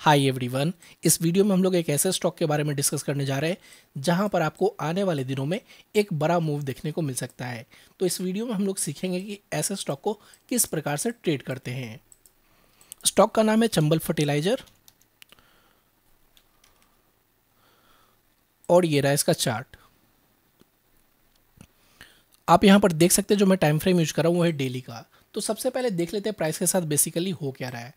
hi everyone इस video में हम लोग एक ऐसे स्टॉक के बारे में डिस्कस करने जा रहे हैं जहां पर आपको आने वाले दिनों में एक बड़ा मूव देखने को मिल सकता है तो इस वीडियो में हम लोग सीखेंगे कि ऐसे स्टॉक को किस प्रकार से ट्रेड करते हैं स्टॉक का नाम है चंबल फर्टिलाइजर और ये रहा इसका चार्ट आप यहां पर देख सकते हैं जो मैं टाइम फ्रेम यूज कर रहा हूं वो है डेली का तो सबसे पहले देख लेते हैं प्राइस के साथ बेसिकली हो क्या रहा है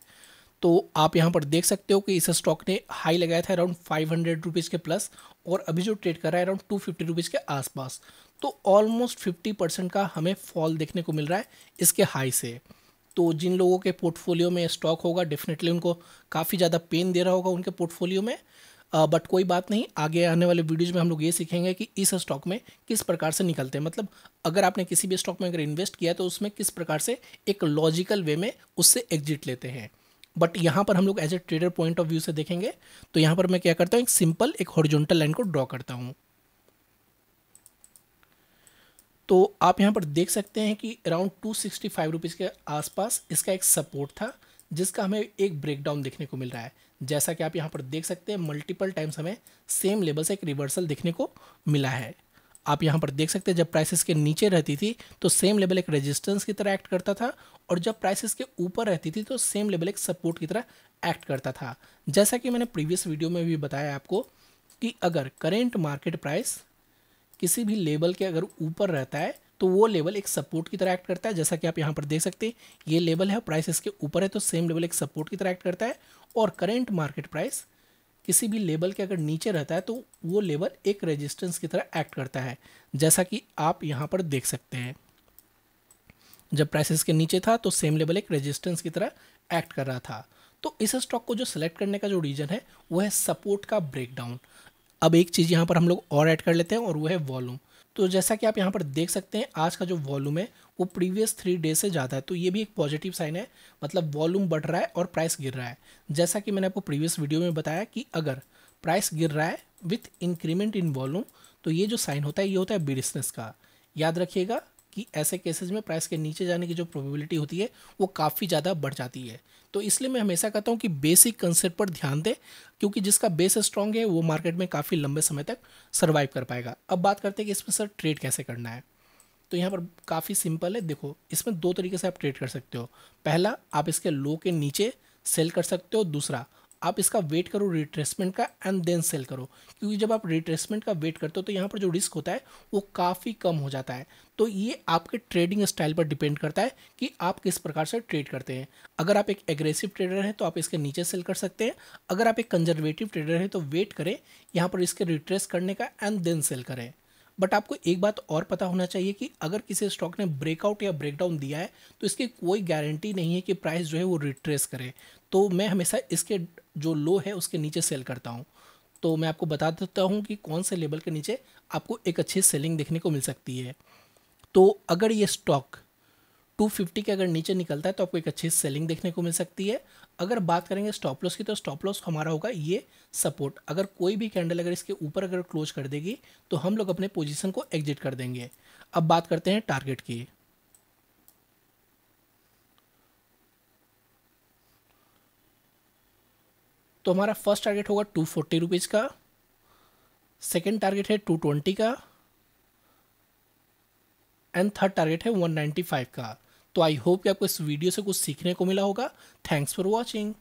तो आप यहाँ पर देख सकते हो कि इस स्टॉक ने हाई लगाया था अराउंड फाइव हंड्रेड रुपीज़ के प्लस और अभी जो ट्रेड कर रहा है अराउंड टू फिफ्टी रुपीज़ के आसपास तो ऑलमोस्ट फिफ्टी परसेंट का हमें फॉल देखने को मिल रहा है इसके हाई से तो जिन लोगों के पोर्टफोलियो में स्टॉक होगा डेफिनेटली उनको काफ़ी ज़्यादा पेन दे रहा होगा उनके पोर्टफोलियो में बट कोई बात नहीं आगे आने वाले वीडियोज में हम लोग ये सीखेंगे कि इस स्टॉक में किस प्रकार से निकलते हैं मतलब अगर आपने किसी भी स्टॉक में अगर इन्वेस्ट किया तो उसमें किस प्रकार से एक लॉजिकल वे में उससे एग्जिट लेते हैं बट यहाँ पर हम लोग as a trader point of view से देखेंगे तो यहाँ पर मैं क्या करता हूँ एक सिंपल एक हॉरिजॉन्टल लाइन को ड्रॉ करता हूँ तो आप यहाँ पर देख सकते हैं कि around two sixty five rupees के आसपास इसका एक सपोर्ट था जिसका हमें एक ब्रेकडाउन देखने को मिल रहा है जैसा कि आप यहाँ पर देख सकते हैं मल्टीपल टाइम्स हमें सेम लेवल से एक रिवर्सल देखने को मिला है आप यहाँ पर देख सकते हैं जब प्राइसेस के नीचे रहती थी तो सेम लेवल एक रेजिस्टेंस की तरह एक्ट करता था और जब प्राइसेस के ऊपर रहती थी तो सेम लेवल एक सपोर्ट की तरह एक्ट करता था जैसा कि मैंने प्रीवियस वीडियो में भी बताया आपको कि अगर करेंट मार्केट प्राइस किसी भी लेवल के अगर ऊपर रहता है तो वो लेवल एक सपोर्ट की तरह एक्ट करता है जैसा कि आप यहाँ पर देख सकते हैं ये लेवल है प्राइस इसके ऊपर है तो सेम लेवल एक सपोर्ट की तरह एक्ट करता है और करेंट मार्केट प्राइस किसी भी लेबल के अगर नीचे रहता है तो वो लेबल एक रेजिस्टेंस की तरह एक्ट करता है जैसा कि आप यहाँ पर देख सकते हैं जब प्राइसेस के नीचे था तो सेम लेवल एक रेजिस्टेंस की तरह एक्ट कर रहा था तो इस स्टॉक को जो सिलेक्ट करने का जो रीज़न है वो है सपोर्ट का ब्रेकडाउन अब एक चीज़ यहाँ पर हम लोग और ऐड कर लेते हैं और वो है वॉल्यूम तो जैसा कि आप यहाँ पर देख सकते हैं आज का जो वॉल्यूम है वो प्रीवियस थ्री डे से ज़्यादा है तो ये भी एक पॉजिटिव साइन है मतलब वॉल्यूम बढ़ रहा है और प्राइस गिर रहा है जैसा कि मैंने आपको प्रीवियस वीडियो में बताया कि अगर प्राइस गिर रहा है विथ इंक्रीमेंट इन वॉल्यूम तो ये जो साइन होता है ये होता है बिजनेस का याद रखिएगा कि ऐसे केसेस में प्राइस के नीचे जाने की जो प्रोबेबिलिटी होती है वो काफ़ी ज़्यादा बढ़ जाती है तो इसलिए मैं हमेशा कहता हूँ कि बेसिक कंसेप्ट पर ध्यान दें क्योंकि जिसका बेस स्ट्रांग है वो मार्केट में काफ़ी लंबे समय तक सर्वाइव कर पाएगा अब बात करते हैं कि इसमें सर ट्रेड कैसे करना है तो यहाँ पर काफ़ी सिंपल है देखो इसमें दो तरीके से आप ट्रेड कर सकते हो पहला आप इसके लो के नीचे सेल कर सकते हो दूसरा आप इसका वेट करो रिट्रेसमेंट का एंड देन सेल करो क्योंकि जब आप रिट्रेसमेंट का वेट करते हो तो यहाँ पर जो रिस्क होता है वो काफ़ी कम हो जाता है तो ये आपके ट्रेडिंग स्टाइल पर डिपेंड करता है कि आप किस प्रकार से ट्रेड करते हैं अगर आप एक एग्रेसिव ट्रेडर हैं तो आप इसके नीचे सेल कर सकते हैं अगर आप एक कंजर्वेटिव ट्रेडर हैं तो वेट करें यहाँ पर इसके रिट्रेस करने का एंड देन सेल करें बट आपको एक बात और पता होना चाहिए कि अगर किसी स्टॉक ने ब्रेकआउट या ब्रेकडाउन दिया है तो इसकी कोई गारंटी नहीं है कि प्राइस जो है वो रिट्रेस करे तो मैं हमेशा इसके जो लो है उसके नीचे सेल करता हूँ तो मैं आपको बता देता हूँ कि कौन से लेवल के नीचे आपको एक अच्छी सेलिंग देखने को मिल सकती है तो अगर ये स्टॉक 250 के अगर नीचे निकलता है तो आपको एक अच्छी सेलिंग देखने को मिल सकती है अगर बात करेंगे स्टॉप लॉस की तो स्टॉप लॉस हमारा होगा ये सपोर्ट अगर कोई भी कैंडल अगर इसके ऊपर अगर क्लोज कर देगी तो हम लोग अपने पोजीशन को एग्जिट कर देंगे अब बात करते हैं टारगेट की तो हमारा फर्स्ट टारगेट होगा टू फोर्टी रुपीज़ का सेकेंड टारगेट है टू ट्वेंटी का एंड थर्ड टारगेट है वन नाइन्टी फाइव का तो आई होप कि आपको इस वीडियो से कुछ सीखने को मिला होगा थैंक्स फॉर वॉचिंग